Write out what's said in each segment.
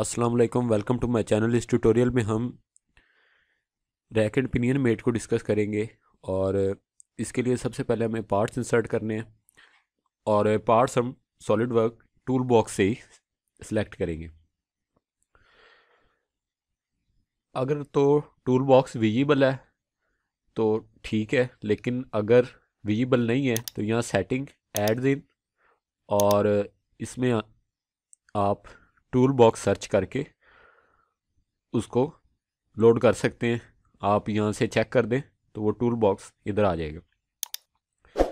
अस्सलाम वालेकुम welcome to my channel इस ट्यूटोरियल में हम रैक एंड पिनियन मेट को डिस्कस करेंगे और इसके लिए सबसे पहले हमें पार्ट्स इंसर्ट करने हैं और पार्ट्स हम सॉलिड वर्क टूल बॉक्स से ही सिलेक्ट करेंगे अगर तो टूल बॉक्स विजिबल है तो ठीक है लेकिन अगर विजिबल नहीं है तो यहाँ सेटिंग एड दिन और इसमें आप टूल बॉक्स सर्च करके उसको लोड कर सकते हैं आप यहाँ से चेक कर दें तो वो टूल बॉक्स इधर आ जाएगा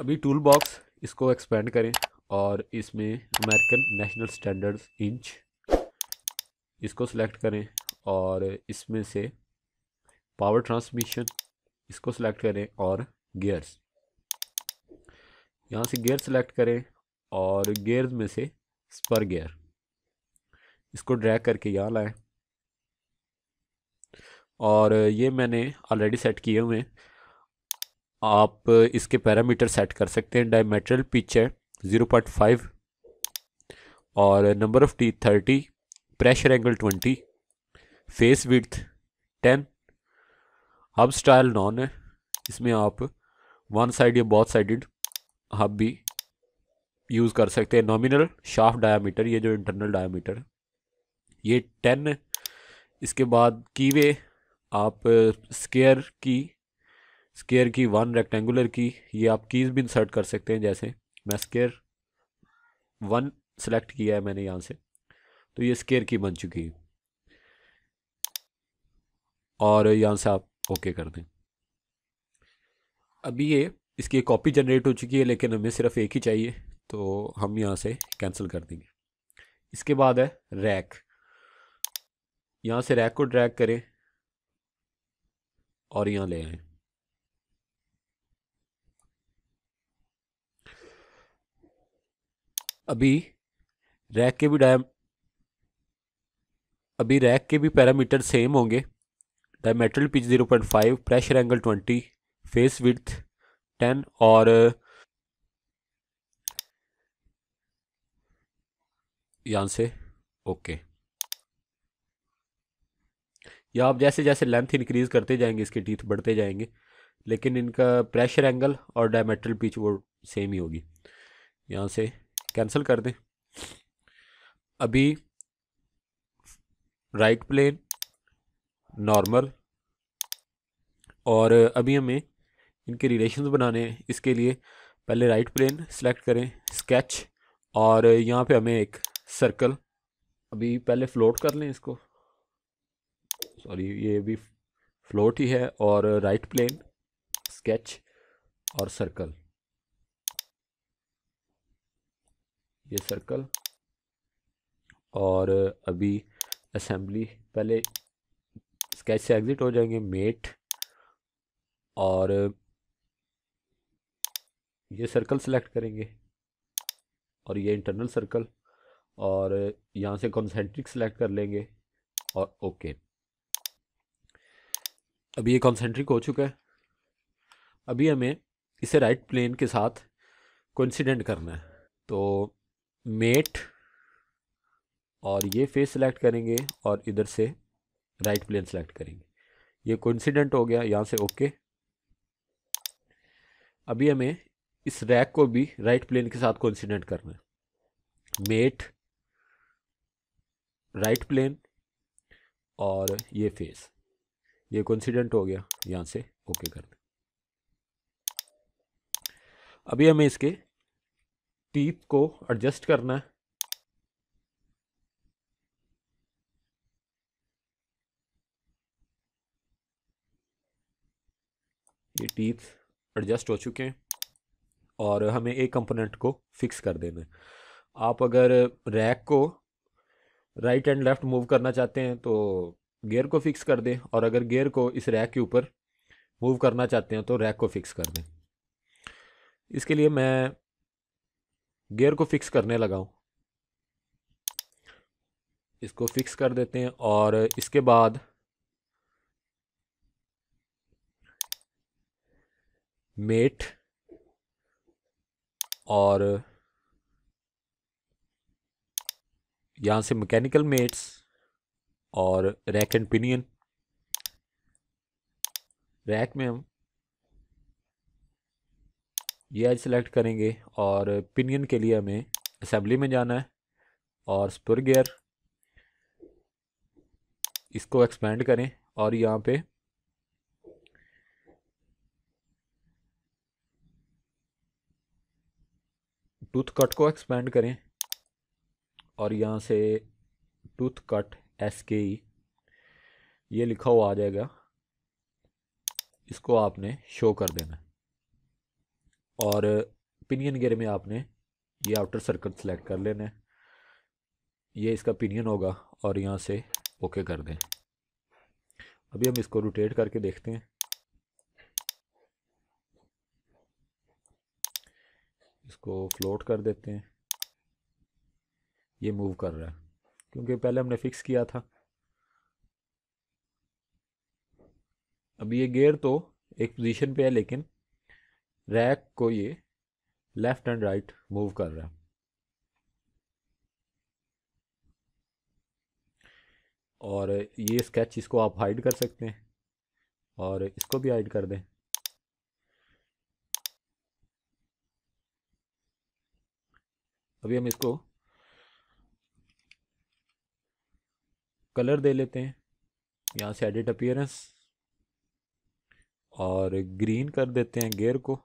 अभी टूल बॉक्स इसको एक्सपेंड करें और इसमें अमेरिकन नेशनल स्टैंडर्ड्स इंच इसको सिलेक्ट करें और इसमें से पावर ट्रांसमिशन इसको सिलेक्ट करें और गियर्स यहाँ से गियर सिलेक्ट करें और गियर्स में से स्पर गियर इसको ड्रैग करके यहाँ लाएँ और ये मैंने ऑलरेडी सेट किए हुए हैं आप इसके पैरामीटर सेट कर सकते हैं डायमेट्रल पिच है ज़ीरो पॉइंट फाइव और number of teeth thirty pressure angle twenty face with ten hub style none है इसमें आप वन साइड या बहुत साइडेड हब भी यूज़ कर सकते हैं नॉमिनल शाफ्ट डायामीटर ये जो इंटरनल डायामीटर है ये टेन इसके बाद कीवे आप square uh, key square key one rectangular key ये आप कीज़ भी इंसर्ट कर सकते हैं जैसे मैं स्केयर वन सेलेक्ट किया है मैंने यहाँ से तो ये स्केयर की बन चुकी है और यहाँ से आप ओके कर दें अभी ये इसकी कॉपी जनरेट हो चुकी है लेकिन हमें सिर्फ एक ही चाहिए तो हम यहाँ से कैंसिल कर देंगे इसके बाद है रैक यहाँ से रैक को ड्रैग करें और यहाँ ले आए अभी रैक के भी डाय अभी रैक के भी पैरामीटर सेम होंगे diametral pitch zero point five pressure angle twenty face with ten और यहाँ से ओके या आप जैसे जैसे लेंथ इंक्रीज़ करते जाएंगे इसके टीथ बढ़ते जाएंगे लेकिन इनका प्रेशर एंगल और डायमेट्रल पिच वो सेम ही होगी यहाँ से कैंसिल कर दें अभी राइट प्लेन नॉर्मल और अभी हमें इनके रिलेशंस बनाने हैं इसके लिए पहले राइट प्लेन सेलेक्ट करें स्केच और यहाँ पे हमें एक सर्कल अभी पहले फ्लोट कर लें इसको सॉरी ये भी फ्लोट ही है और राइट प्लेन स्केच और सर्कल ये सर्कल और अभी असेंबली पहले स्केच से एग्ज़िट हो जाएंगे मेट और ये सर्कल सेलेक्ट करेंगे और ये इंटरनल सर्कल और यहाँ से कॉन्सेंट्रिक सेलेक्ट कर लेंगे और ओके अभी ये कॉन्सेंट्रिक हो चुका है अभी हमें इसे राइट प्लेन के साथ कोइंसिडेंट करना है तो मेट और ये फेस सेलेक्ट करेंगे और इधर से राइट प्लेन सेलेक्ट करेंगे ये कोइंसिडेंट हो गया यहाँ से ओके अभी हमें इस रैक को भी राइट प्लेन के साथ कोइंसिडेंट करना है मेट राइट प्लेन और ये फेस ये कॉन्सीडेंट हो गया यहाँ से ओके कर दें अभी हमें इसके टीथ को एडजस्ट करना है ये टीथ एडजस्ट हो चुके हैं और हमें एक कंपोनेंट को फिक्स कर देना है आप अगर रैक को राइट एंड लेफ़्ट मूव करना चाहते हैं तो गेयर को फिक्स कर दें और अगर गेयर को इस रैक के ऊपर मूव करना चाहते हैं तो रैक को फिक्स कर दें इसके लिए मैं गेयर को फिक्स करने लगा हूँ इसको फिक्स कर देते हैं और इसके बाद मेट और यहाँ से मैकेनिकल मेट्स और रैक एंड पिनियन रैक में हम ये आज सेलेक्ट करेंगे और पिनियन के लिए हमें असम्बली में जाना है और स्पुर गियर इसको एक्सपेंड करें और यहाँ पे टूथ कट को एक्सपेंड करें और यहाँ से टूथ कट एस के ई ये लिखा हुआ आ जाएगा इसको आपने शो कर देना और पिनियन गेयर में आपने ये आउटर सर्कल सेलेक्ट कर लेना है ये इसका पिनियन होगा और यहाँ से ओके कर दें अभी हम इसको रोटेट करके देखते हैं इसको फ्लोट कर देते हैं ये मूव कर रहा है क्योंकि पहले हमने फिक्स किया था अब ये गेयर तो एक पोजीशन पे है लेकिन रैक को ये लेफ्ट एंड राइट मूव कर रहा है और ये स्केच इसको आप हाइड कर सकते हैं और इसको भी हाइड कर दें अभी हम इसको कलर दे लेते हैं यहाँ से एडिट अपियरेंस और ग्रीन कर देते हैं गेयर को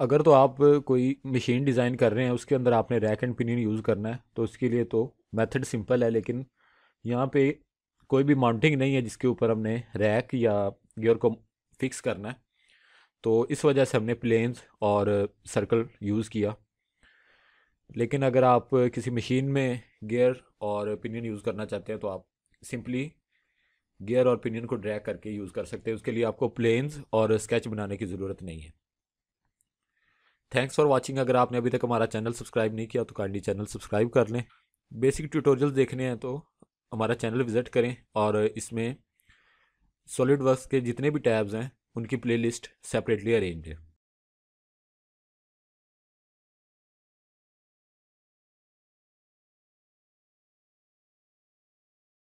अगर तो आप कोई मशीन डिज़ाइन कर रहे हैं उसके अंदर आपने रैक एंड पिनियन यूज़ करना है तो उसके लिए तो मेथड सिंपल है लेकिन यहाँ पे कोई भी माउंटिंग नहीं है जिसके ऊपर हमने रैक या गियर को फिक्स करना है तो इस वजह से हमने प्लेन्स और सर्कल यूज़ किया लेकिन अगर आप किसी मशीन में गियर और पिनियन यूज़ करना चाहते हैं तो आप सिंपली गियर और पिनियन को ड्रैग करके यूज़ कर सकते हैं उसके लिए आपको प्लेन्स और स्केच बनाने की ज़रूरत नहीं है थैंक्स फॉर वाचिंग अगर आपने अभी तक हमारा चैनल सब्सक्राइब नहीं किया तो काइंडली चैनल सब्सक्राइब कर लें बेसिक ट्यूटोरियल देखने हैं तो हमारा चैनल विज़िट करें और इसमें सॉलिड वर्क के जितने भी टैब्स हैं उनकी प्लेलिस्ट सेपरेटली अरेंज है